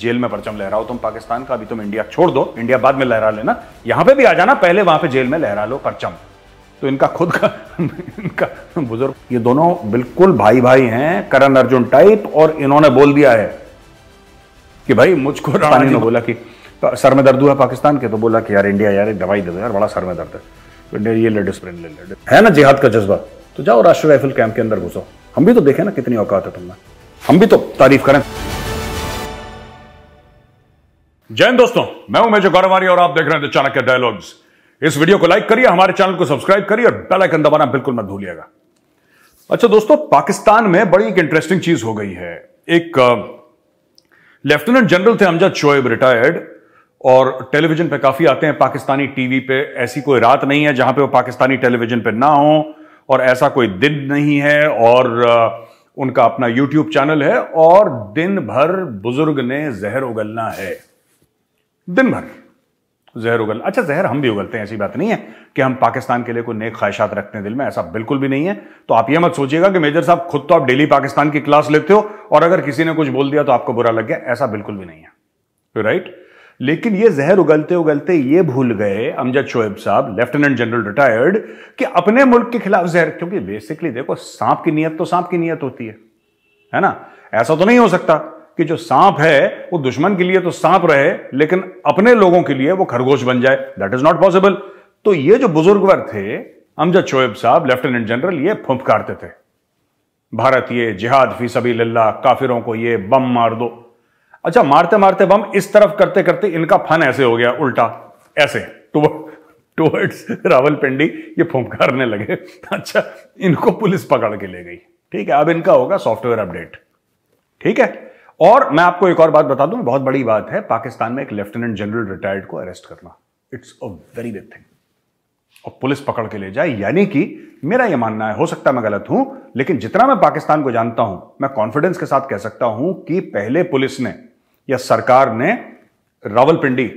Jail में परचम लहराओ तुम पाकिस्तान का अभी तुम इंडिया छोड़ दो इंडिया बाद में लहरा लेना यहां पे भी आ जाना पहले वहां पे जेल में लहरा लो परचम तो इनका खुद का इनका बुजुर्ग ये दोनों बिल्कुल भाई भाई हैं करण अर्जुन टाइप और इन्होंने बोल दिया है कि भाई मुझको ने बोला कि सर में दर्द हुआ पाकिस्तान के तो बोला कि यार इंडिया यार दवाई दे दो यार बड़ा सर में दर्द है तो इंडिया ये लेडिस्प्रिन ले ले है ना जिहाद का जज्बा तो जाओ राष्ट्रीय राइफल कैंप के अंदर घुसो हम भी तो देखें ना कितनी औकात है तुमने हम भी तो तारीफ करें जैन दोस्तों मैं हूं मेजर गौरवारी और आप देख रहे हैं चाणक्य डायलॉग्स इस वीडियो को लाइक करिए हमारे चैनल को सब्सक्राइब करिए और बेल आइकन दबाना बिल्कुल मत भूलिएगा अच्छा दोस्तों पाकिस्तान में बड़ी एक इंटरेस्टिंग चीज हो गई है एक लेफ्टिनेंट जनरल थे हमजा शोएब रिटायर्ड और टेलीविजन पे काफी आते हैं पाकिस्तानी टीवी पे ऐसी कोई रात नहीं है जहां पर वो पाकिस्तानी टेलीविजन पे ना हो और ऐसा कोई दिन नहीं है और उनका अपना यूट्यूब चैनल है और दिन भर बुजुर्ग ने जहर उगलना है दिन भर जहर उगल अच्छा जहर हम भी उगलते हैं ऐसी बात नहीं है कि हम पाकिस्तान के लिए कोई नेक ख्वाहिशात रखते हैं दिल में ऐसा बिल्कुल भी नहीं है तो आप यह मत सोचिएगा कि मेजर साहब खुद तो आप डेली पाकिस्तान की क्लास लेते हो और अगर किसी ने कुछ बोल दिया तो आपको बुरा लग गया ऐसा बिल्कुल भी नहीं है राइट लेकिन ये जहर उगलते उगलते ये भूल गए अमजद शोएब साहब लेफ्टिनेंट जनरल रिटायर्ड कि अपने मुल्क के खिलाफ जहर क्योंकि बेसिकली देखो सांप की नीयत तो सांप की नीयत होती है है ना ऐसा तो नहीं हो सकता कि जो सांप है वो दुश्मन के लिए तो सांप रहे लेकिन अपने लोगों के लिए वो खरगोश बन जाए दैट इज नॉट पॉसिबल तो ये जो बुजुर्ग वर्ग थे अमजद शोएब साहब लेफ्टिनेंट जनरल ये फुफकारते थे भारतीय जिहाद फी सभी लल्ला काफिरों को ये बम मार दो अच्छा मारते मारते बम इस तरफ करते करते इनका फन ऐसे हो गया उल्टा ऐसे रावल पिंडी ये फुमकारने लगे अच्छा इनको पुलिस पकड़ के ले गई ठीक है अब इनका होगा सॉफ्टवेयर अपडेट ठीक है और मैं आपको एक और बात बता दूं बहुत बड़ी बात है पाकिस्तान में एक लेफ्टिनेंट जनरल रिटायर्ड को अरेस्ट करना it's a very big thing और पुलिस पकड़ के ले जाए यानी कि मेरा यह मानना है हो सकता है मैं गलत हूं लेकिन जितना मैं पाकिस्तान को जानता हूं मैं कॉन्फिडेंस के साथ कह सकता हूं कि पहले पुलिस ने या सरकार ने रावलपिंडी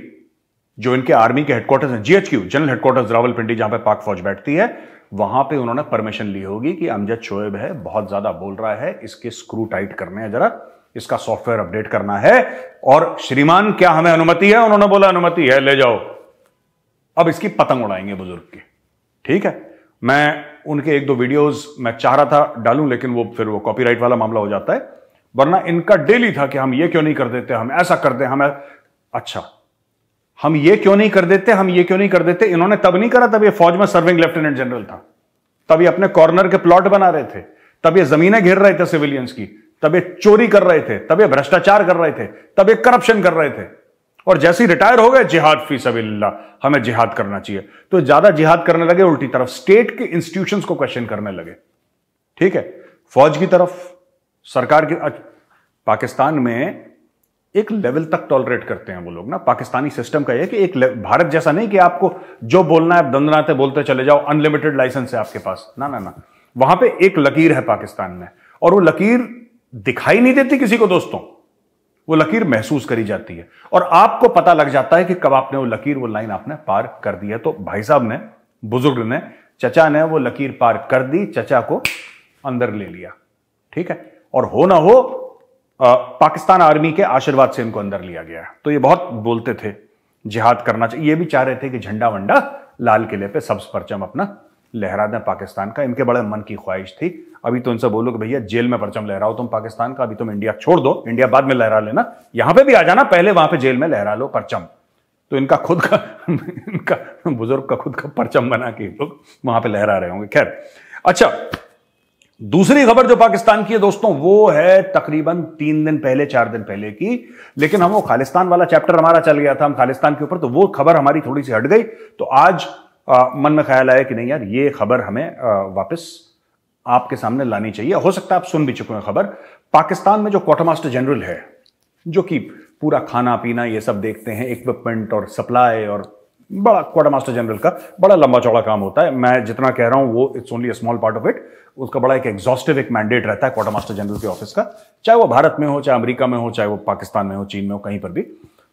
जो इनके आर्मी के हेडक्वार्टर्स हैं जीएचक्यू जनरल हेडक्वार्टर्स रावलपिंडी जहां पे पाक फौज बैठती है वहां पे उन्होंने परमिशन ली होगी कि अमजद शोएब है बहुत ज्यादा बोल रहा है इसके स्क्रू टाइट करने हैं जरा इसका सॉफ्टवेयर अपडेट करना है और श्रीमान क्या हमें अनुमति है उन्होंने बोला अनुमति है ले जाओ अब इसकी पतंग उड़ाएंगे बुजुर्ग के ठीक है मैं उनके एक दो वीडियोस मैं चाह रहा था डालूं लेकिन वो फिर वो कॉपीराइट वाला मामला हो जाता है वरना इनका डेली था कि हम ये क्यों नहीं कर देते हम ऐसा कर दे हम अच्छा हम ये क्यों नहीं कर देते हम ये क्यों नहीं कर देते इन्होंने तब नहीं करा तब ये फौज में सर्विंग लेफ्टिनेंट जनरल था तब ये अपने कॉर्नर के प्लॉट बना रहे थे तब ये जमीनें घेर रहे थे सिविलियंस की तब ये चोरी कर रहे थे तब ये भ्रष्टाचार कर रहे थे तब ये करप्शन कर रहे थे और जैसे ही रिटायर हो गए जिहाद फी सबिल्ला हमें जिहाद करना चाहिए तो ज्यादा जिहाद करने लगे उल्टी तरफ स्टेट के इंस्टीट्यूशन को क्वेश्चन करने लगे ठीक है फौज की तरफ सरकार की पाकिस्तान में एक लेवल तक टॉलरेट करते हैं वो लोग ना पाकिस्तानी सिस्टम का यह कि एक भारत जैसा नहीं कि आपको जो बोलना है दंदनाते बोलते चले जाओ अनलिमिटेड लाइसेंस है आपके पास ना ना ना वहां पे एक लकीर है पाकिस्तान में और वो लकीर दिखाई नहीं देती किसी को दोस्तों वो लकीर महसूस करी जाती है और आपको पता लग जाता है कि कब आपने वो लकीर वो लाइन आपने पार कर दी है तो भाई साहब ने बुजुर्ग ने चचा ने वो लकीर पार कर दी चचा को अंदर ले लिया ठीक है और हो ना हो आ, पाकिस्तान आर्मी के आशीर्वाद से इनको अंदर लिया गया तो ये बहुत बोलते थे जिहाद करना चाहिए ये भी चाह रहे थे कि झंडा वंडा लाल किले पे सब्स परचम अपना लहरा दें पाकिस्तान का इनके बड़े मन की ख्वाहिश थी अभी तो इनसे बोलो कि भैया जेल में परचम लहराओ तुम पाकिस्तान का अभी तुम इंडिया छोड़ दो इंडिया बाद में लहरा लेना यहां पर भी आ जाना पहले वहां पर जेल में लहरा लो परचम तो इनका खुद का इनका बुजुर्ग का खुद का परचम बना के लोग वहां पर लहरा रहे होंगे खैर अच्छा दूसरी खबर जो पाकिस्तान की है दोस्तों वो है तकरीबन तीन दिन पहले चार दिन पहले की लेकिन हम वो खालिस्तान वाला चैप्टर हमारा चल गया था हम खालिस्तान के ऊपर तो वो खबर हमारी थोड़ी सी हट गई तो आज आ, मन में ख्याल आया कि नहीं यार ये खबर हमें आ, वापस आपके सामने लानी चाहिए हो सकता है आप सुन भी चुके हैं खबर पाकिस्तान में जो क्वार्टर मास्टर जनरल है जो कि पूरा खाना पीना ये सब देखते हैं इक्विपमेंट और सप्लाई और बड़ा क्वार्टर मास्टर जनरल का बड़ा लंबा चौड़ा काम होता है मैं जितना कह रहा हूं वो it's only small part of it उसका बड़ा एक एग्जॉस्टिव एक मैंडेट रहता है क्वार्टर मास्टर जनरल के ऑफिस का चाहे वो भारत में हो चाहे अमेरिका में हो चाहे वो पाकिस्तान में हो चीन में हो कहीं पर भी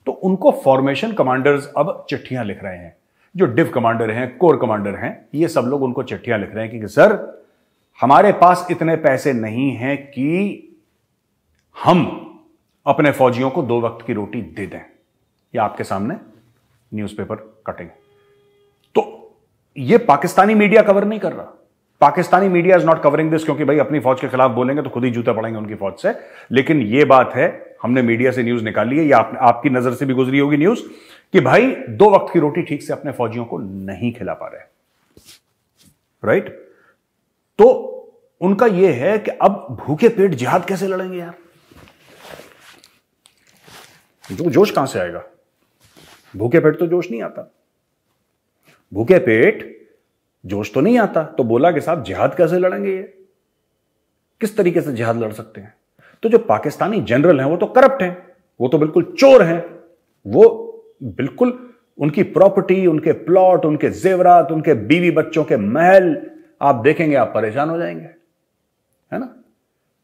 तो उनको फॉर्मेशन कमांडर्स अब चिट्ठियां लिख रहे हैं जो डिव कमांडर हैं कोर कमांडर हैं ये सब लोग उनको चिट्ठियां लिख रहे हैं कि, सर हमारे पास इतने पैसे नहीं हैं कि हम अपने फौजियों को दो वक्त की रोटी दे दें ये आपके सामने न्यूज़पेपर कटिंग तो ये पाकिस्तानी मीडिया कवर नहीं कर रहा Pakistani media is not covering this क्योंकि भाई अपनी फौज के खिलाफ बोलेंगे तो खुद ही जूते पड़ेंगे उनकी फौज से लेकिन यह बात है हमने मीडिया से न्यूज निकाली है या आप, आपकी नजर से भी गुजरी होगी न्यूज कि भाई दो वक्त की रोटी ठीक से अपने फौजियों को नहीं खिला पा रहे राइट तो उनका यह है कि अब भूखे पेट जिहाद कैसे लड़ेंगे यार जो जोश कहां से आएगा भूखे पेट तो जोश नहीं आता भूखे पेट जोश तो नहीं आता तो बोला कि साहब जिहाद कैसे लड़ेंगे ये किस तरीके से जिहाद लड़ सकते हैं तो जो पाकिस्तानी जनरल हैं वो तो करप्ट हैं वो तो बिल्कुल चोर हैं वो बिल्कुल उनकी प्रॉपर्टी उनके प्लॉट उनके जेवरात उनके बीवी बच्चों के महल आप देखेंगे आप परेशान हो जाएंगे है ना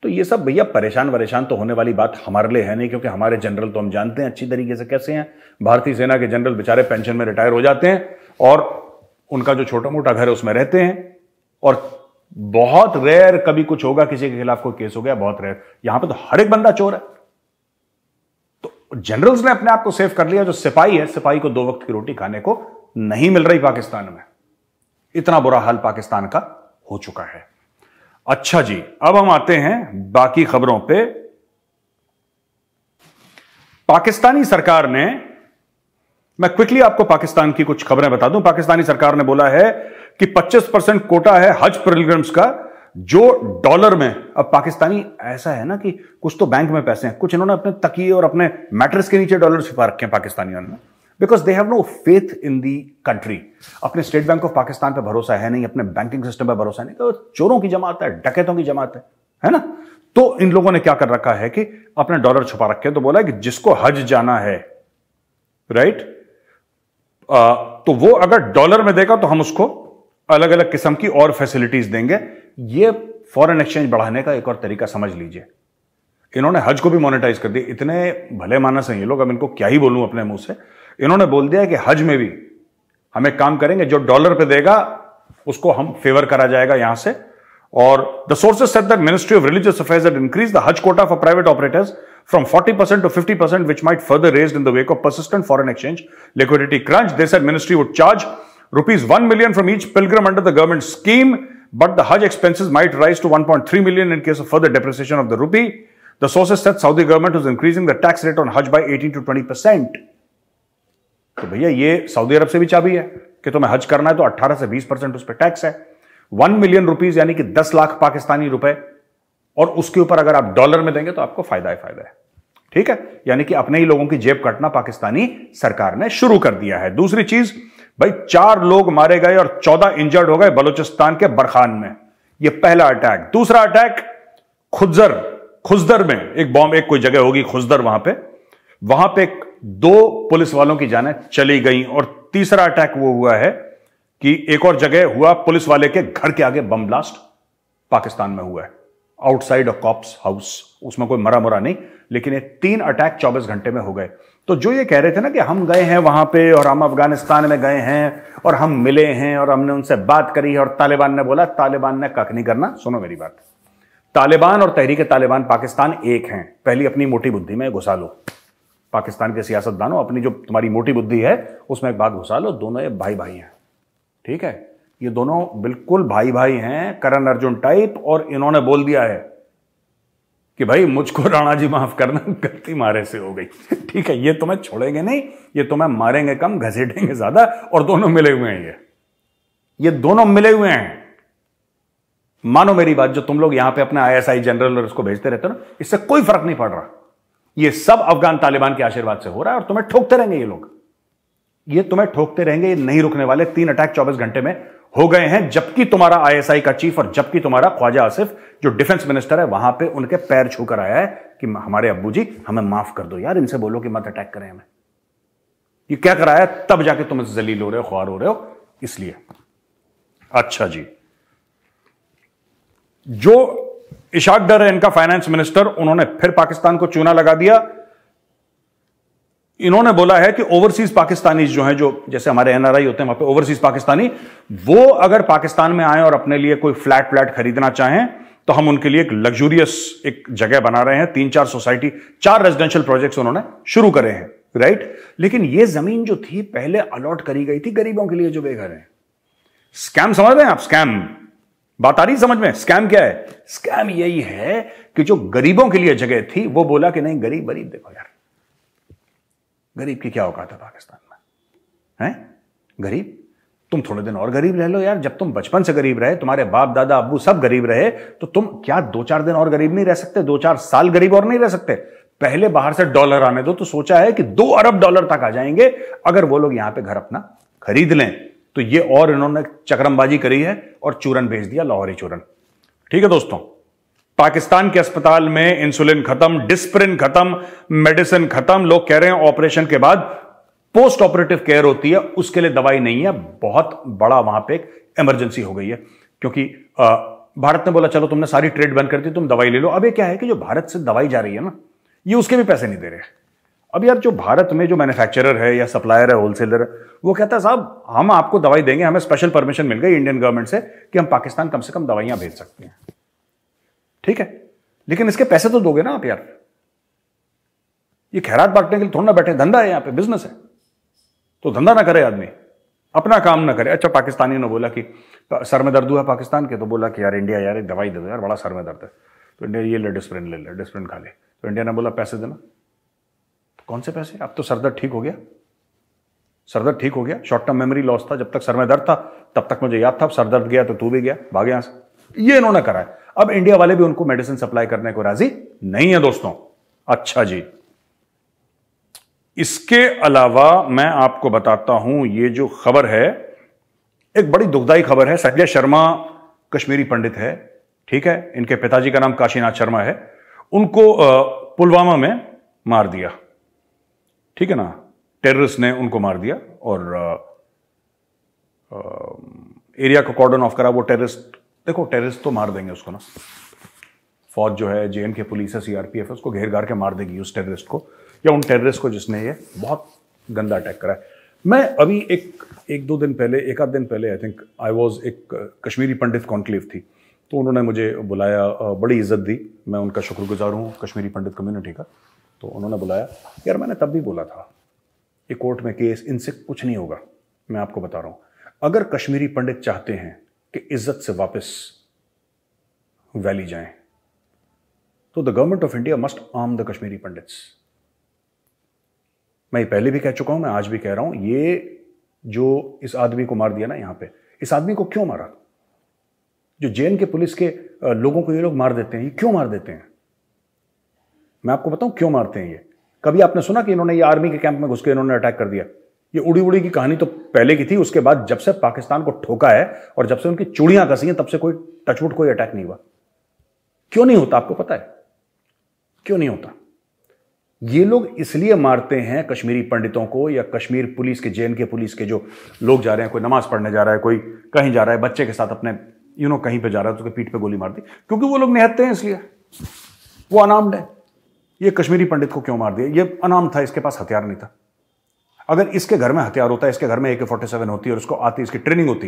तो ये सब भैया परेशान परेशान तो होने वाली बात हमारे लिए है नहीं क्योंकि हमारे जनरल तो हम जानते हैं अच्छी तरीके से कैसे हैं भारतीय सेना के जनरल बेचारे पेंशन में रिटायर हो जाते हैं और उनका जो छोटा मोटा घर है उसमें रहते हैं और बहुत रेयर कभी कुछ होगा किसी के खिलाफ कोई केस हो गया बहुत रेयर यहां पर तो हर एक बंदा चोर है जनरल्स ने अपने आप को सेव कर लिया जो सिपाही है सिपाही को दो वक्त की रोटी खाने को नहीं मिल रही पाकिस्तान में इतना बुरा हाल पाकिस्तान का हो चुका है अच्छा जी अब हम आते हैं बाकी खबरों पे पाकिस्तानी सरकार ने मैं क्विकली आपको पाकिस्तान की कुछ खबरें बता दूं पाकिस्तानी सरकार ने बोला है कि 25 परसेंट कोटा है हज प्रोग्राम्स का जो डॉलर में अब पाकिस्तानी ऐसा है ना कि कुछ तो बैंक में पैसे हैं कुछ इन्होंने अपने तकिए और अपने मैट्रेस के नीचे डॉलर छिपा रखे हैं पाकिस्तानियों ने because they have no faith in the country अपने स्टेट बैंक ऑफ पाकिस्तान पर भरोसा है नहीं अपने बैंकिंग सिस्टम पर भरोसा नहीं तो चोरों की जमात है डकैतों की जमात है है ना तो इन लोगों ने क्या कर रखा है कि अपने डॉलर छुपा रखे तो बोला कि जिसको हज जाना है राइट आ, तो वो अगर डॉलर में देगा तो हम उसको अलग अलग किस्म की और फैसिलिटीज देंगे ये फॉरेन एक्सचेंज बढ़ाने का एक और तरीका समझ लीजिए इन्होंने हज को भी मोनेटाइज कर दिया इतने भले मानस हैं ये लोग अब इनको क्या ही बोलूं अपने मुंह से इन्होंने बोल दिया कि हज में भी हम एक काम करेंगे जो डॉलर पे देगा उसको हम फेवर करा जाएगा यहां से और the sources said that ministry of religious affairs had increase the hajj quota for private operators from 40% to 50% which might further raise in the wake of persistent foreign exchange liquidity crunch they said ministry would charge rupees 1 million from each pilgrim under the government scheme, but the Hajj expenses might rise to 1.3 million in case of further depreciation of the rupee. The sources said Saudi government was increasing the tax rate on Hajj by 18 to 20 to bhaiya ye saudi arab se bhi chabi hai ki tumhe hajj karna hai to 18 se 20 us pe tax hai 1 million rupees yani ki 10 lakh pakistani रुपए और उसके ऊपर अगर आप dollar में देंगे तो आपको फायदा ही फायदा है ठीक है यानी कि अपने ही लोगों की जेब कटना पाकिस्तानी सरकार ने शुरू कर दिया है दूसरी चीज भाई चार लोग मारे गए और चौदह इंजर्ड हो गए बलूचिस्तान के बरखान में यह पहला अटैक दूसरा अटैक खुजर खुजदर में एक बॉम्ब एक कोई जगह होगी खुजदर वहां पे वहां पे दो पुलिस वालों की जाने चली गई और तीसरा अटैक वो हुआ है कि एक और जगह हुआ पुलिस वाले के घर के आगे बम ब्लास्ट पाकिस्तान में हुआ है आउटसाइड अ कॉप्स हाउस उसमें कोई मरा मरा नहीं लेकिन ये तीन अटैक 24 घंटे में हो गए तो जो ये कह रहे थे ना कि हम गए हैं वहां पे और हम अफगानिस्तान में गए हैं और हम मिले हैं और हमने उनसे बात करी है और तालिबान ने बोला तालिबान ने कख नहीं करना सुनो मेरी बात तालिबान और तहरीक तालिबान पाकिस्तान एक हैं पहली अपनी मोटी बुद्धि में घुसा लो पाकिस्तान के सियासतदानों अपनी जो तुम्हारी मोटी बुद्धि है उसमें एक बात घुसा लो दोनों ये भाई भाई हैं ठीक है ये दोनों बिल्कुल भाई भाई हैं करण अर्जुन टाइप और इन्होंने बोल दिया है कि भाई मुझको राणा जी माफ करना गलती मारे से हो गई ठीक है ये तुम्हें छोड़ेंगे नहीं ये तुम्हें मारेंगे कम घसीटेंगे ज्यादा और दोनों मिले हुए हैं ये ये दोनों मिले हुए हैं मानो मेरी बात जो तुम लोग यहां पे अपने आईएसआई जनरल और इसको भेजते रहते हो ना इससे कोई फर्क नहीं पड़ रहा ये सब अफगान तालिबान के आशीर्वाद से हो रहा है और तुम्हें ठोकते रहेंगे ये लोग ये तुम्हें ठोकते रहेंगे ये नहीं रुकने वाले तीन अटैक चौबीस घंटे में हो गए हैं जबकि तुम्हारा आईएसआई का चीफ और जबकि तुम्हारा ख्वाजा आसिफ जो डिफेंस मिनिस्टर है वहां पे उनके पैर छूकर आया है कि हमारे अब्बू जी हमें माफ कर दो यार इनसे बोलो कि मत अटैक करें हमें ये क्या कराया तब जाके तुम जलील हो रहे हो ख्वार हो रहे हो इसलिए अच्छा जी जो इशाक डर है इनका फाइनेंस मिनिस्टर उन्होंने फिर पाकिस्तान को चूना लगा दिया इन्होंने बोला है कि ओवरसीज पाकिस्तानी जो हैं जो जैसे हमारे एनआरआई होते हैं वहां पे ओवरसीज पाकिस्तानी वो अगर पाकिस्तान में आए और अपने लिए कोई फ्लैट फ्लैट खरीदना चाहें तो हम उनके लिए एक लग्जूरियस एक जगह बना रहे हैं तीन चार सोसाइटी चार रेजिडेंशियल प्रोजेक्ट्स उन्होंने शुरू करे हैं राइट लेकिन ये जमीन जो थी पहले अलॉट करी गई थी गरीबों के लिए जो बेघर है स्कैम समझ रहे हैं आप स्कैम बात आ रही समझ में स्कैम क्या है स्कैम यही है कि जो गरीबों के लिए जगह थी वो बोला कि नहीं गरीब गरीब देखो यार गरीब की क्या औकात है पाकिस्तान में है गरीब तुम थोड़े दिन और गरीब रह लो यार जब तुम बचपन से गरीब रहे तुम्हारे बाप दादा अबू सब गरीब रहे तो तुम क्या दो चार दिन और गरीब नहीं रह सकते दो चार साल गरीब और नहीं रह सकते पहले बाहर से डॉलर आने दो तो सोचा है कि दो अरब डॉलर तक आ जाएंगे अगर वो लोग यहां पे घर अपना खरीद लें तो ये और इन्होंने चक्रमबाजी करी है और चूरन भेज दिया लाहौरी चूरन ठीक है दोस्तों पाकिस्तान के अस्पताल में इंसुलिन खत्म डिस्प्रिन खत्म मेडिसिन खत्म लोग कह रहे हैं ऑपरेशन के बाद पोस्ट ऑपरेटिव केयर होती है उसके लिए दवाई नहीं है बहुत बड़ा वहां पे एक इमरजेंसी हो गई है क्योंकि भारत ने बोला चलो तुमने सारी ट्रेड बंद कर दी तुम दवाई ले लो अब ये क्या है कि जो भारत से दवाई जा रही है ना ये उसके भी पैसे नहीं दे रहे अब यार जो भारत में जो मैन्युफैक्चरर है या सप्लायर है होलसेलर है वो कहता है साहब हम आपको दवाई देंगे हमें स्पेशल परमिशन मिल गई इंडियन गवर्नमेंट से कि हम पाकिस्तान कम से कम दवाइयां भेज सकते हैं ठीक है लेकिन इसके पैसे तो दोगे ना आप यार ये खैरात बांटने के लिए थोड़ा ना बैठे धंधा है यहां पे बिजनेस है तो धंधा ना करे आदमी अपना काम ना करे अच्छा पाकिस्तानी ने बोला कि सर में दर्द हुआ पाकिस्तान के तो बोला कि यार इंडिया यार एक दवाई दे दो यार बड़ा सर में दर्द है तो इंडिया ये ले डिस्प्रिन ले ले डिस्प्रिन खा ले तो इंडिया ने बोला पैसे देना तो कौन से पैसे अब तो सरदर्द ठीक हो गया सरदर्द ठीक हो गया शॉर्ट टर्म मेमोरी लॉस था जब तक सर में दर्द था तब तक मुझे याद था अब सरदर्द गया तो तू भी गया भाग यहां से ये इन्होंने करा है अब इंडिया वाले भी उनको मेडिसिन सप्लाई करने को राजी नहीं है दोस्तों अच्छा जी इसके अलावा मैं आपको बताता हूं ये जो खबर है एक बड़ी दुखदाई खबर है संजय शर्मा कश्मीरी पंडित है ठीक है इनके पिताजी का नाम काशीनाथ शर्मा है उनको पुलवामा में मार दिया ठीक है ना टेररिस्ट ने उनको मार दिया और एरिया को कॉर्डन ऑफ करा वो टेररिस्ट देखो टेररिस्ट तो मार देंगे उसको ना फौज जो है जे के पुलिस है सीआरपीएफ उसको घेर घर के मार देगी उस टेररिस्ट को या उन टेररिस्ट को जिसने ये बहुत गंदा अटैक करा है मैं अभी एक एक दो दिन पहले एक आध दिन पहले आई थिंक आई वॉज एक कश्मीरी पंडित कॉन्क्लेव थी तो उन्होंने मुझे बुलाया बड़ी इज्जत दी मैं उनका शुक्रगुजार हूँ कश्मीरी पंडित कम्युनिटी का तो उन्होंने बुलाया यार मैंने तब भी बोला था ये कोर्ट में केस इनसे कुछ नहीं होगा मैं आपको बता रहा हूँ अगर कश्मीरी पंडित चाहते हैं कि इज्जत से वापस वैली जाएं तो the government of India must arm the Kashmiri pandits मैं ये पहले भी कह चुका हूं मैं आज भी कह रहा हूं ये जो इस आदमी को मार दिया ना यहां पे इस आदमी को क्यों मारा जो जे के पुलिस के लोगों को ये लोग मार देते हैं ये क्यों मार देते हैं मैं आपको बताऊं क्यों मारते हैं ये कभी आपने सुना कि इन्होंने ये आर्मी के कैंप में घुस के इन्होंने अटैक कर दिया ये उड़ी उड़ी की कहानी तो पहले की थी उसके बाद जब से पाकिस्तान को ठोका है और जब से उनकी चूड़ियां कसी हैं तब से कोई टचवुड कोई अटैक नहीं हुआ क्यों नहीं होता आपको पता है क्यों नहीं होता ये लोग इसलिए मारते हैं कश्मीरी पंडितों को या कश्मीर पुलिस के जे के पुलिस के जो लोग जा रहे हैं कोई नमाज पढ़ने जा रहा है कोई कहीं जा रहा है बच्चे के साथ अपने यू नो कहीं पे जा रहा है तो पीठ पे गोली मार दी क्योंकि वो लोग निहत्ते हैं इसलिए वो अनाम्ड है ये कश्मीरी पंडित को क्यों मार दिया ये अनाम था इसके पास हथियार नहीं था अगर इसके घर में हथियार होता है इसके घर में एके फोर्टी सेवन होती और उसको आती इसकी ट्रेनिंग होती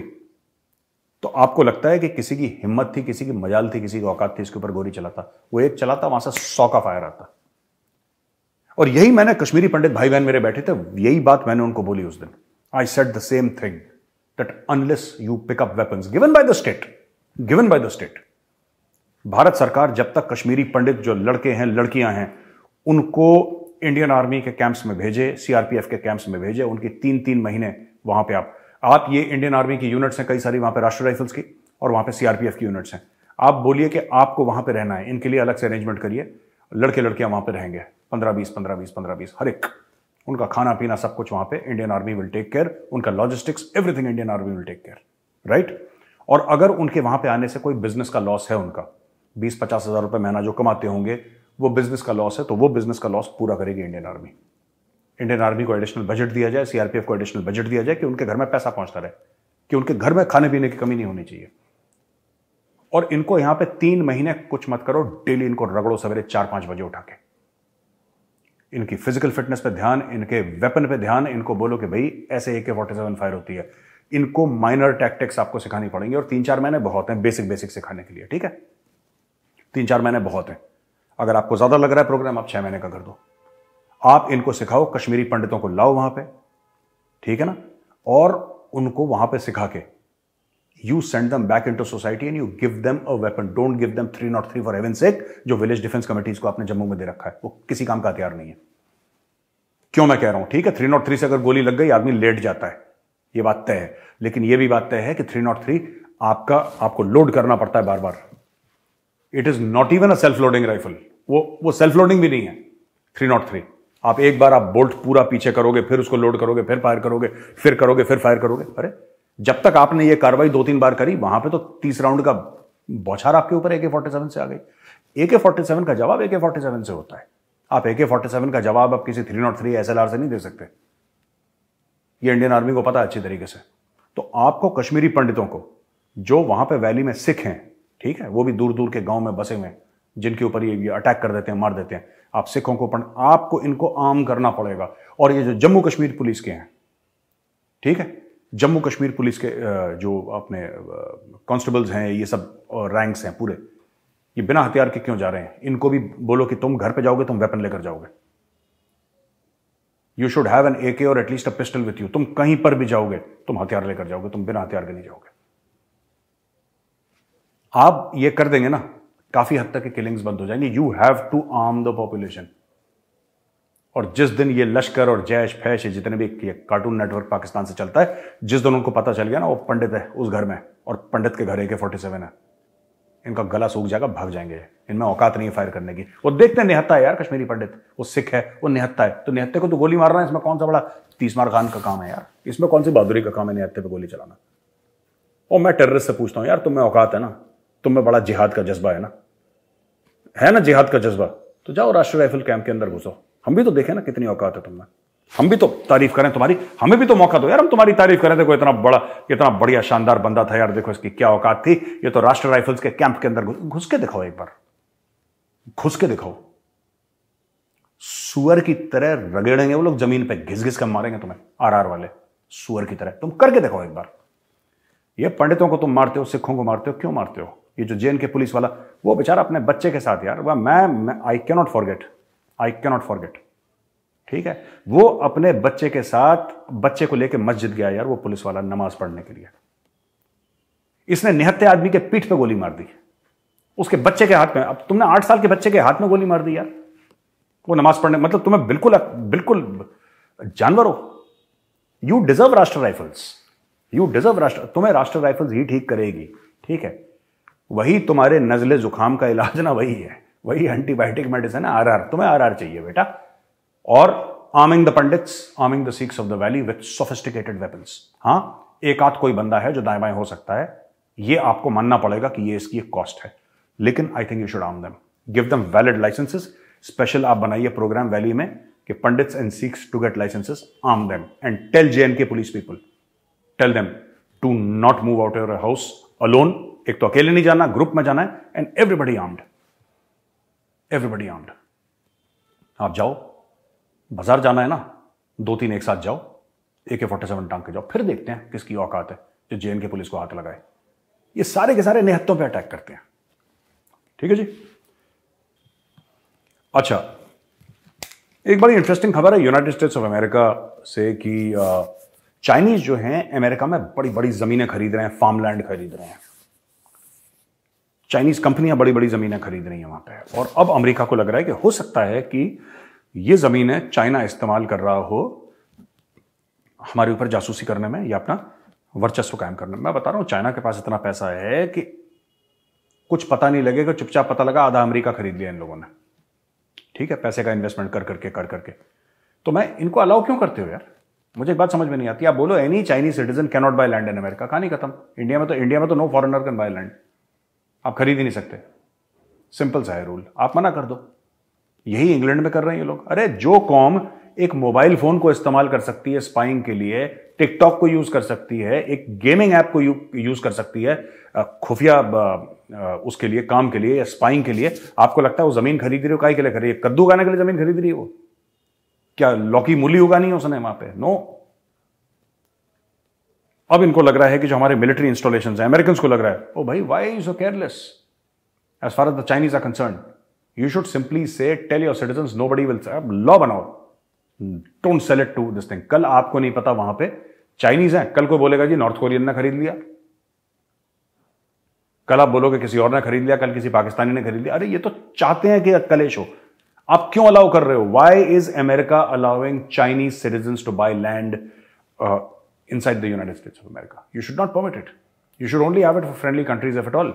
तो आपको लगता है कि किसी की हिम्मत थी किसी की मजाल थी किसी की औकात थी इसके ऊपर गोली चलाता वो एक चलाता वहां से सौ का फायर आता और यही मैंने कश्मीरी पंडित भाई बहन मेरे बैठे थे यही बात मैंने उनको बोली उस दिन I said the same thing that unless you pick up weapon given by the state given by the state Bharat सरकार जब तक कश्मीरी पंडित जो लड़के हैं लड़कियां हैं उनको इंडियन आर्मी के कैंप्स में भेजे सीआरपीएफ के कैंप्स में भेजे उनकी तीन तीन महीने वहां पे आप आप ये इंडियन आर्मी की यूनिट्स हैं कई सारी वहां पे राष्ट्रीय राइफल्स की और वहां पे सीआरपीएफ की यूनिट्स हैं आप बोलिए कि आपको वहां पे रहना है इनके लिए अलग से अरेंजमेंट करिए लड़के लड़कियां वहां पे रहेंगे पंद्रह बीस पंद्रह बीस पंद्रह बीस हर एक उनका खाना पीना सब कुछ वहां पे Indian army will take care उनका logistics everything Indian army will take care right और अगर उनके वहां पे आने से कोई बिजनेस का लॉस है उनका बीस पचास हजार रुपए महीना जो कमाते होंगे वो बिजनेस का लॉस है तो वो बिजनेस का लॉस पूरा करेगी इंडियन आर्मी इंडियन आर्मी को एडिशनल बजट दिया जाए सीआरपीएफ को एडिशनल बजट दिया जाए कि उनके घर में पैसा पहुंचता रहे कि उनके घर में खाने पीने की कमी नहीं होनी चाहिए और इनको यहां पे तीन महीने कुछ मत करो डेली इनको रगड़ो सवेरे चार पांच बजे उठा के इनकी फिजिकल फिटनेस पे ध्यान इनके वेपन पे ध्यान इनको बोलो कि भाई ऐसे ए के फोर्टी सेवन फायर होती है इनको माइनर टैक्टिक्स आपको सिखानी पड़ेंगी और तीन चार महीने बहुत हैं बेसिक बेसिक सिखाने के लिए ठीक है तीन चार महीने बहुत हैं अगर आपको ज़्यादा लग रहा है प्रोग्राम आप छह महीने का कर दो आप इनको सिखाओ कश्मीरी पंडितों को लाओ वहां पे ठीक है ना और उनको वहां पे सिखा के you send them back into society and you give them a weapon don't give them three not three for heaven sake जो विलेज डिफेंस कमेटीज को आपने जम्मू में दे रखा है वो किसी काम का हथियार नहीं है क्यों मैं कह रहा हूं ठीक है थ्री नॉट थ्री से अगर गोली लग गई आदमी लेट जाता है ये बात तय है लेकिन यह भी बात तय है कि थ्री नॉट थ्री आपका आपको लोड करना पड़ता है बार बार it is not even a self loading rifle वो वो सेल्फ लोडिंग भी नहीं है थ्री नॉट थ्री आप एक बार आप बोल्ट पूरा पीछे करोगे फिर उसको लोड करोगे फिर फायर करोगे फिर करोगे फिर फायर करोगे अरे जब तक आपने ये कार्रवाई दो तीन बार करी वहां पे तो तीस राउंड का बौछार आपके ऊपर ए फोर्टी सेवन से आ गई के फोर्टी सेवन का जवाब के फोर्टी सेवन से होता है आप एके फोर्टी सेवन का जवाब आप किसी three not three S L R से नहीं दे सकते ये इंडियन आर्मी को पता है अच्छी तरीके से तो आपको कश्मीरी पंडितों को जो वहां पे वैली में सिख हैं ठीक है वो भी दूर दूर के गांव में बसे हुए हैं जिनके ऊपर ये ये अटैक कर देते हैं मार देते हैं आप सिखों को पढ़ आपको इनको आम करना पड़ेगा और ये जो जम्मू कश्मीर पुलिस के हैं ठीक है जम्मू कश्मीर पुलिस के जो अपने कॉन्स्टेबल्स हैं ये सब रैंक्स हैं पूरे ये बिना हथियार के क्यों जा रहे हैं इनको भी बोलो कि तुम घर पे जाओगे तुम वेपन लेकर जाओगे you should have an A K और at least a pistol with you तुम कहीं पर भी जाओगे तुम हथियार लेकर जाओगे तुम बिना हथियार के नहीं जाओगे आप ये कर देंगे ना काफ़ी हद तक किलिंग्स बंद हो जाएंगी you have to arm the population और जिस दिन ये लश्कर और जैश फैश जितने भी कार्टून नेटवर्क पाकिस्तान से चलता है जिस दिन उनको पता चल गया ना वो पंडित है उस घर में और पंडित के घर एक फोर्टी सेवन है इनका गला सूख जाएगा भाग जाएंगे इनमें औकात नहीं है फायर करने की वो देखते हैं निहत्ता है यार कश्मीरी पंडित वो सिख है वो निहत्ता है तो निहत्ते को तो गोली मारना है इसमें कौन सा बड़ा तीसमार खान का काम है यार इसमें कौन सी बहादुरी का काम है निहत्ते पे गोली चलाना और मैं टेररिस्ट से पूछता हूँ यार तुम्हें औकात है ना तुम में बड़ा जिहाद का जज्बा है ना है ना जिहाद का जज्बा तो जाओ राष्ट्रीय राइफल कैंप के अंदर घुसो हम भी तो देखें ना कितनी औकात है तुम्हें हम भी तो तारीफ करें तुम्हारी हमें भी तो मौका दो यार हम तुम्हारी तारीफ करें देखो इतना बड़ा इतना बढ़िया शानदार बंदा था यार देखो इसकी क्या औकात थी ये तो राष्ट्र राइफल्स के कैंप के अंदर घुस के दिखाओ एक बार घुस के दिखाओ सुअर की तरह रगड़ेंगे वो लोग जमीन पे घिस घिस कर मारेंगे तुम्हें आर आर वाले सुअर की तरह तुम करके दिखाओ एक बार ये पंडितों को तुम मारते हो सिखों को मारते हो क्यों मारते हो ये जो जे के पुलिस वाला वो बेचारा अपने बच्चे के साथ यार वह मैं I can not forget I can not forget ठीक है वो अपने बच्चे के साथ बच्चे को लेकर मस्जिद गया यार वो पुलिस वाला नमाज पढ़ने के लिए इसने निहत्ते आदमी के पीठ पे गोली मार दी उसके बच्चे के हाथ में अब तुमने आठ साल के बच्चे के हाथ में गोली मार दी यार वो नमाज पढ़ने मतलब तुम्हें बिल्कुल बिल्कुल जानवर हो you deserve Rashtriya rifles you deserve Rashtriya तुम्हें राष्ट्र राइफल्स ही ठीक करेगी ठीक है वही तुम्हारे नज़ले ज़ुकाम का इलाज ना वही है वही एंटीबायोटिक मेडिसिन है आरआर तुम्हें आरआर चाहिए बेटा और arming the Pandits arming the Sikhs of the valley with sophisticated weapons हाँ एक आध कोई बंदा है जो दाएं बाएं हो सकता है ये आपको मानना पड़ेगा कि ये इसकी एक कॉस्ट है लेकिन I think you should arm them give them valid licences special आप बनाइए प्रोग्राम वैली में कि Pandits and Sikhs to get licences arm them and tell J and K police people tell them to not move out your house alone एक तो अकेले नहीं जाना group में जाना है and everybody armed everybody armed आप जाओ बाजार जाना है ना दो तीन एक साथ जाओ ए के फोर्टी सेवन टांग के जाओ फिर देखते हैं किसकी औकात है जो जे के पुलिस को हाथ लगाए ये सारे के सारे निहत्तों पे अटैक करते हैं ठीक है जी अच्छा एक बड़ी इंटरेस्टिंग खबर है यूनाइटेड स्टेट्स ऑफ अमेरिका से कि चाइनीज जो हैं अमेरिका में बड़ी बड़ी ज़मीनें खरीद रहे हैं फार्मलैंड खरीद रहे हैं चाइनीज़ कंपनियां बड़ी बड़ी ज़मीनें खरीद रही हैं वहां पे और अब अमेरिका को लग रहा है कि हो सकता है कि ये ज़मीनें चाइना इस्तेमाल कर रहा हो हमारे ऊपर जासूसी करने में या अपना वर्चस्व कायम करने में मैं बता रहा हूं चाइना के पास इतना पैसा है कि कुछ पता नहीं लगेगा चुपचाप पता लगा आधा अमेरिका खरीद लिया इन लोगों ने ठीक है पैसे का इन्वेस्टमेंट कर करके कर करके तो मैं इनको अलाउ क्यों करते हो यार मुझे एक बात समझ में नहीं आती आप बोलो any Chinese citizen cannot buy land in America कहानी खत्म इंडिया में तो इंडिया में तो no foreigner can buy land आप खरीद ही नहीं सकते सिंपल सा है रूल आप मना कर दो यही इंग्लैंड में कर रहे हैं ये लोग अरे जो कॉम एक मोबाइल फोन को इस्तेमाल कर सकती है स्पाइंग के लिए टिकटॉक को यूज कर सकती है एक गेमिंग ऐप को यूज कर सकती है खुफिया उसके लिए काम के लिए या स्पाइंग के लिए आपको लगता है वो जमीन खरीद रही हो काई के लिए खरीद है कद्दू उगाने के लिए जमीन खरीद रही है वो क्या लौकी मूली उगानी है उसने वहां पे नो अब इनको लग रहा है कि जो हमारे मिलिट्री इंस्टॉलेशन है अमेरिकन को लग रहा है ओ भाई why you so careless as far as the Chinese are concern you should simply say tell your citizen nobody will law बनाओ don't sell it to this thing कल आपको नहीं पता वहां पे चाइनीज हैं कल को बोलेगा जी नॉर्थ कोरियन ने खरीद लिया कल आप बोलोगे किसी और ने खरीद लिया कल किसी पाकिस्तानी ने खरीद लिया अरे ये तो चाहते हैं कि कलेश हो आप क्यों अलाउ कर रहे हो why is America allowing Chinese citizen to buy land inside the United States of America. You should not permit it. You should only have it for friendly countries, if at all.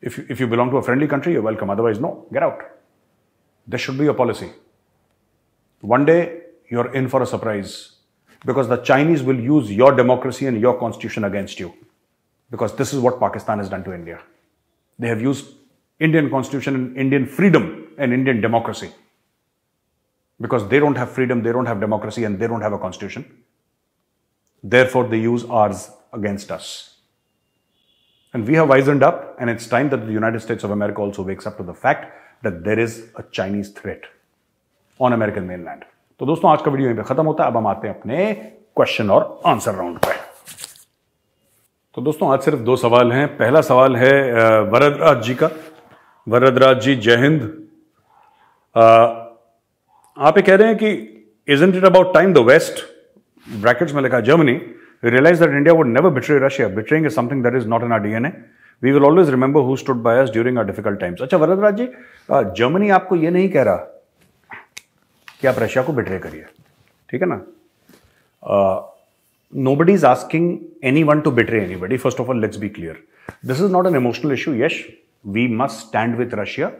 If you, if you belong to a friendly country, you're welcome. Otherwise, no, get out. This should be your policy. One day, you're in for a surprise because the Chinese will use your democracy and your constitution against you. Because this is what Pakistan has done to India. They have used Indian constitution and Indian freedom and Indian democracy. Because they don't have freedom, they don't have democracy, and they don't have a constitution. Therefore, they use ours against us. And we have wisened up, and it's time that the United States of America also wakes up to the fact that there is a Chinese threat on American mainland. तो दोस्तों आज का video यहीं पे खत्म होता है अब हम आते हैं अपने क्वेश्चन और आंसर राउंड पे तो दोस्तों आज सिर्फ दो सवाल हैं पहला सवाल है वरदराज जी का वरदराज जी जय हिंद आप ये कह रहे हैं कि isn't it about time the west brackets में लिखा Germany realise that India would never betray Russia betraying is something that is not in our D N A we will always remember who stood by us during our difficult times अच्छा वरदराज जी Germany आपको ये नहीं कह रहा कि आप Russia को betray करिए ठीक है ना nobody is asking anyone to betray anybody first of all let's be clear this is not an emotional issue yes we must stand with Russia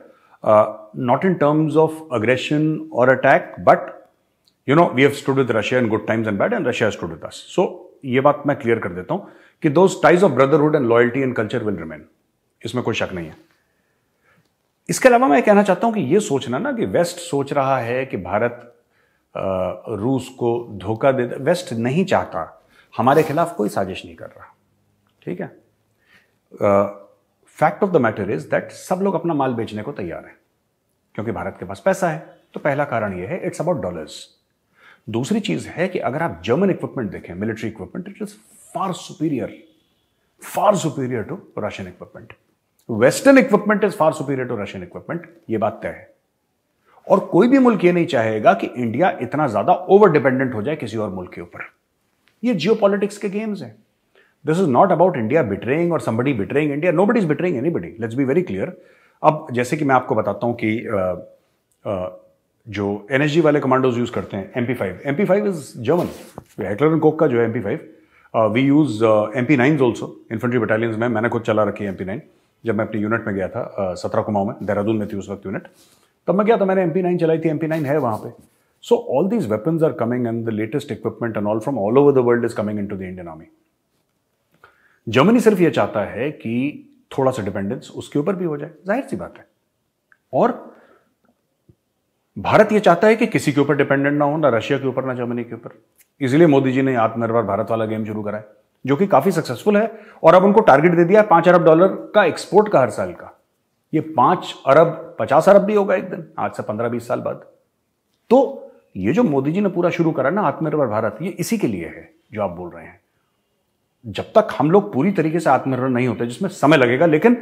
not in terms of aggression और attack but you know we have stood with Russia in good times and bad and Russia stood with us so ये बात मैं clear कर देता हूं कि those ties of brotherhood and loyalty and culture will remain इसमें कोई शक नहीं है इसके अलावा मैं कहना चाहता हूं कि यह सोचना ना कि वेस्ट सोच रहा है कि भारत रूस को धोखा दे वेस्ट नहीं चाहता हमारे खिलाफ कोई साजिश नहीं कर रहा ठीक है fact of the matter is that सब लोग अपना माल बेचने को तैयार हैं क्योंकि भारत के पास पैसा है तो पहला कारण यह है इट्स अबाउट डॉलर्स दूसरी चीज है कि अगर आप जर्मन इक्विपमेंट देखें military equipment it is far superior far superior to Russian equipment western equipment is far superior to Russian equipment ये बात तय है और कोई भी मुल्क ये नहीं चाहेगा कि इंडिया इतना ज्यादा ओवर डिपेंडेंट हो जाए किसी और मुल्क के ऊपर ये जियो के गेम्स हैं this is not about India betraying और somebody betraying India nobody is betraying anybody let's be very clear अब जैसे कि मैं आपको बताता हूं कि uh, uh, जो एन वाले कमांडोज यूज़ करते हैं M P five M P five is German Heckler and Koch का जो है M P five we use M P nine also infantry battalions में मैंने खुद चला रखी है एम पी नाइन जब मैं अपनी यूनिट में गया था uh, सत्रह कुमाऊँ में देहरादून में थी उस वक्त यूनिट तब मैं गया था मैंने एम पी नाइन चलाई थी एम पी नाइन है वहाँ पे so all these weapons are coming and the latest equipment and all from all over the world is coming into the Indian army Germany सिर्फ ये चाहता है कि थोड़ा सा डिपेंडेंस उसके ऊपर भी हो जाए जाहिर सी बात है और भारत ये चाहता है कि किसी के ऊपर डिपेंडेंट ना हो ना रशिया के ऊपर ना जर्मनी के ऊपर इसलिए मोदी जी ने आत्मनिर्भर भारत वाला गेम शुरू कराया जो कि काफी सक्सेसफुल है और अब उनको टारगेट दे दिया है पांच अरब डॉलर का एक्सपोर्ट का हर साल का ये पांच अरब पचास अरब भी होगा एक दिन आज से पंद्रह बीस साल बाद तो ये जो मोदी जी ने पूरा शुरू करा ना आत्मनिर्भर भारत ये इसी के लिए है जो आप बोल रहे हैं जब तक हम लोग पूरी तरीके से आत्मनिर्भर नहीं होते जिसमें समय लगेगा लेकिन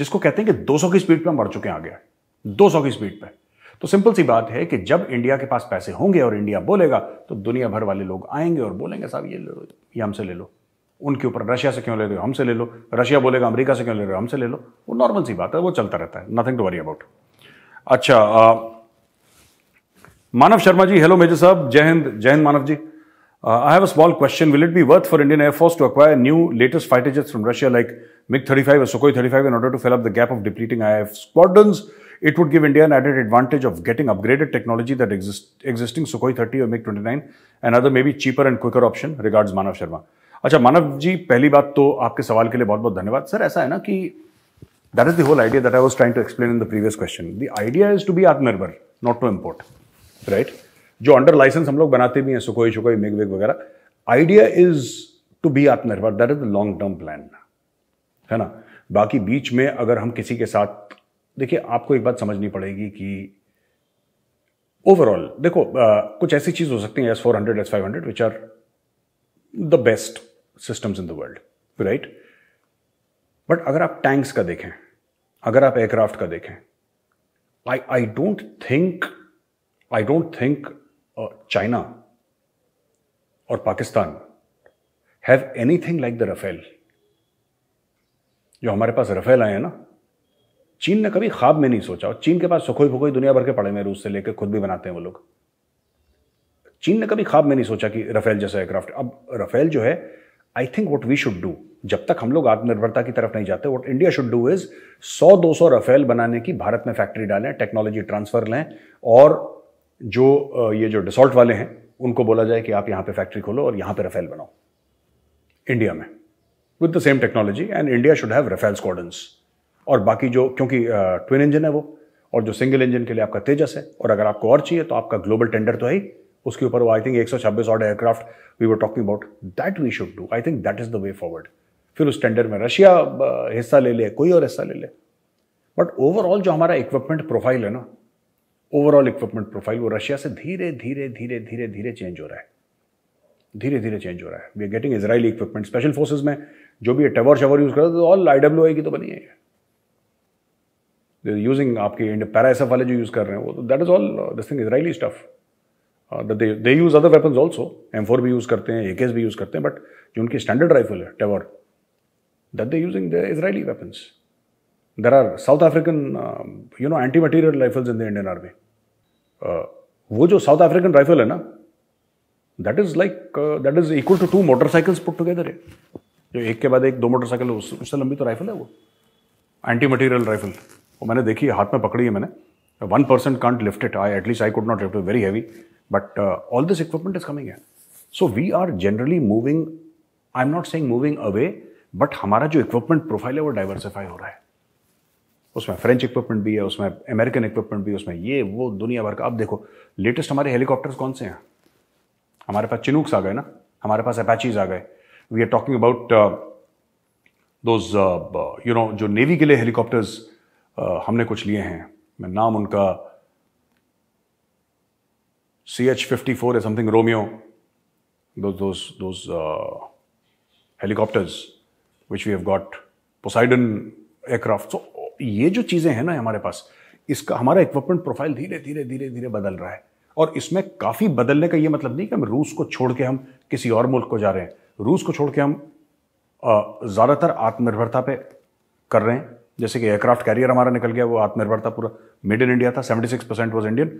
जिसको कहते हैं कि 200 की स्पीड पर हम बढ़ चुके हैं आगे 200 की स्पीड पर तो सिंपल सी बात है कि जब इंडिया के पास पैसे होंगे और इंडिया बोलेगा तो दुनिया भर वाले लोग आएंगे और बोलेंगे साहब ये लो ये हमसे ले लो उनके ऊपर रशिया से क्यों ले रहे हो हमसे ले लो रशिया बोलेगा अमेरिका से क्यों ले रहे हो हमसे ले लो वो नॉर्मल सी बात है वो चलता रहता है नथिंग टू वरी अबाउट अच्छा आ, मानव शर्मा जी हेलो मेजर साहब जय हिंद जय हिंद Manav ji I have a small question will it be worth for Indian air force to acquire new latest fighter jets from Russia like MiG thirty five Sukhoi thirty five in order to fill up the gap of depleting I F squadrons It would give India an added advantage of getting upgraded technology that exists existing Sukhoi 30 or MiG-29 and other maybe cheaper and quicker option regards Manav Sharma अच्छा मानव जी पहली बात तो आपके सवाल के लिए बहुत बहुत धन्यवाद सर ऐसा है ना कि that is the whole idea that I was trying to explain in the previous question the idea is to be आत्मनिर्भर नॉट टू इम्पोर्ट राइट जो अंडर लाइसेंस हम लोग बनाते भी हैं सुखोई शुकोई मिग विग वगैरह आइडिया इज टू बी आत्मनिर्भर that is the long term plan है ना बाकी बीच में अगर हम किसी के साथ देखिए आपको एक बात समझनी पड़ेगी कि ओवरऑल देखो आ, कुछ ऐसी चीज़ हो सकती है S four hundred S five hundred which are the best systems in the world right but अगर आप टैंक्स का देखें अगर आप एयरक्राफ्ट का देखें I I don't think I don't think China और Pakistan have anything like the Rafale जो हमारे पास रफेल आए हैं ना चीन ने कभी ख्वाब में नहीं सोचा और चीन के पास सुखोई भुखोई दुनिया भर के पड़े हैं रूस से लेकर खुद भी बनाते हैं वो लोग चीन ने कभी ख्वाब में नहीं सोचा कि रफेल जैसा एयरक्राफ्ट अब रफेल जो है I think what we should do जब तक हम लोग आत्मनिर्भरता की तरफ नहीं जाते what India should do is 100 सौ रफेल बनाने की भारत में फैक्ट्री डालें टेक्नोलॉजी ट्रांसफर लें और जो ये जो डिसॉल्ट वाले हैं उनको बोला जाए कि आप यहां पे फैक्ट्री खोलो और यहां पे रफेल बनाओ इंडिया में with the same technology and India should have Rafale squadrons और बाकी जो क्योंकि ट्विन इंजन है वो और जो सिंगल इंजन के लिए आपका तेजस है और अगर आपको और चाहिए तो आपका ग्लोबल टेंडर तो है उसके ऊपर वो आई थिंक एक सौ छब्बीस odd aircraft we were talking about that we should do I think that is the way forward फिर उस टेंडर में रशिया हिस्सा ले ले कोई और हिस्सा ले ले बट ओवरऑल जो हमारा इक्विपमेंट प्रोफाइल है ना ओवरऑल इक्विपमेंट प्रोफाइल वो रशिया से धीरे धीरे धीरे धीरे धीरे चेंज हो रहा है धीरे धीरे चेंज हो रहा है we are getting Israeli equipment special forces में जो भी टवर शवर यूज कर रहे थे ऑल आई डब्ल्यू आई की तो बनी है यूजिंग आपके इंडिया पैरासफ वाले जो यूज़ कर रहे हैं वो तो that is all this thing Israeli stuff they use other weapon also M four भी यूज़ करते हैं ए भी यूज़ करते हैं बट जो उनकी स्टैंडर्ड राइफल है Tavor that they using the Israeli weapon there are South African you know anti material rifles in the Indian army वो जो साउथ अफ्रीकन राइफल है ना that is like that is equal to two motorcycles put together है जो एक के बाद एक दो मोटरसाइकिल उससे लंबी तो राइफल है वो एंटी मटीरियल राइफल वो मैंने देखी हाथ में पकड़ी है मैंने one person can't lift it I at least I could not lift very heavy but all this equipment is coming है so we are generally moving I am not saying moving away but हमारा जो equipment profile है वो diversify हो रहा है उसमें French equipment भी है उसमें अमेरिकन इक्विपमेंट भी है उसमें ये वो दुनिया भर का अब देखो लेटेस्ट हमारे हेलीकॉप्टर्स कौन से हैं हमारे पास चिनूक्स आ गए ना हमारे पास अपैचीज आ गए we are talking about those you know जो नेवी के लिए हेलीकॉप्टर्स हमने कुछ लिए हैं मैं नाम उनका सी एच फिफ्टी फोर या something Romeo helicopters which we have got Poseidon aircraft so ये जो चीज़ें हैं ना हमारे पास इसका हमारा इक्विपमेंट प्रोफाइल धीरे धीरे धीरे धीरे बदल रहा है और इसमें काफ़ी बदलने का ये मतलब नहीं कि हम रूस को छोड़ के हम किसी और मुल्क को जा रहे हैं रूस को छोड़ के हम ज़्यादातर आत्मनिर्भरता पे कर रहे हैं जैसे कि एयरक्राफ्ट कैरियर हमारा निकल गया वो आत्मनिर्भर था पूरा मेड इन इंडिया था seventy six percent was Indian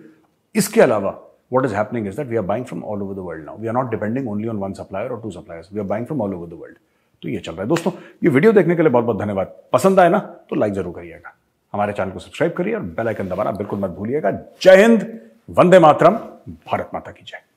इसके अलावा what is happening is that we are buying from all over the world now we are not depending only on one supplier और two suppliers. We are buying from all over the world तो ये चल रहा है दोस्तों ये video देखने के लिए बहुत बहुत धन्यवाद पसंद आए ना तो लाइक जरूर करिएगा हमारे चैनल को सब्सक्राइब करिए और बेल आइकन दबाना बिल्कुल मत भूलिएगा जय हिंद वंदे मातरम भारत माता की जय